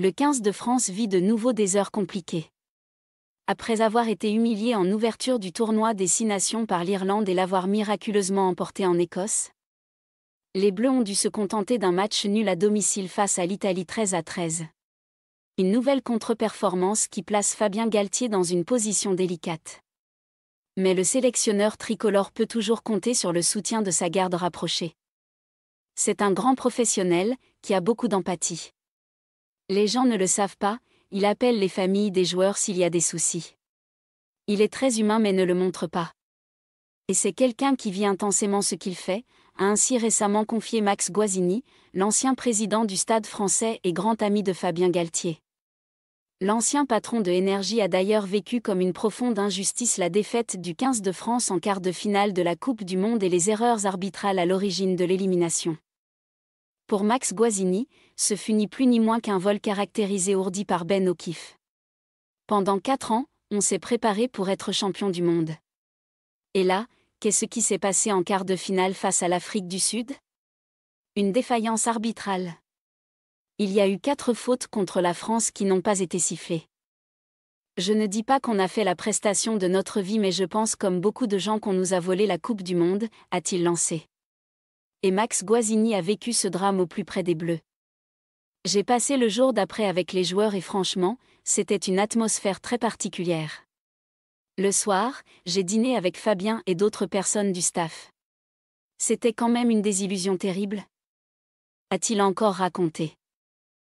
le 15 de France vit de nouveau des heures compliquées. Après avoir été humilié en ouverture du tournoi des Six Nations par l'Irlande et l'avoir miraculeusement emporté en Écosse, les Bleus ont dû se contenter d'un match nul à domicile face à l'Italie 13 à 13. Une nouvelle contre-performance qui place Fabien Galtier dans une position délicate. Mais le sélectionneur tricolore peut toujours compter sur le soutien de sa garde rapprochée. C'est un grand professionnel, qui a beaucoup d'empathie. Les gens ne le savent pas, il appelle les familles des joueurs s'il y a des soucis. Il est très humain mais ne le montre pas. Et c'est quelqu'un qui vit intensément ce qu'il fait, a ainsi récemment confié Max Guazzini, l'ancien président du Stade français et grand ami de Fabien Galtier. L'ancien patron de Énergie a d'ailleurs vécu comme une profonde injustice la défaite du 15 de France en quart de finale de la Coupe du Monde et les erreurs arbitrales à l'origine de l'élimination. Pour Max Guazzini, ce fut ni plus ni moins qu'un vol caractérisé ourdi par Ben O'Keefe. Pendant quatre ans, on s'est préparé pour être champion du monde. Et là, qu'est-ce qui s'est passé en quart de finale face à l'Afrique du Sud Une défaillance arbitrale. Il y a eu quatre fautes contre la France qui n'ont pas été sifflées. Je ne dis pas qu'on a fait la prestation de notre vie mais je pense comme beaucoup de gens qu'on nous a volé la Coupe du Monde, a-t-il lancé et Max Guasini a vécu ce drame au plus près des Bleus. J'ai passé le jour d'après avec les joueurs et franchement, c'était une atmosphère très particulière. Le soir, j'ai dîné avec Fabien et d'autres personnes du staff. C'était quand même une désillusion terrible. A-t-il encore raconté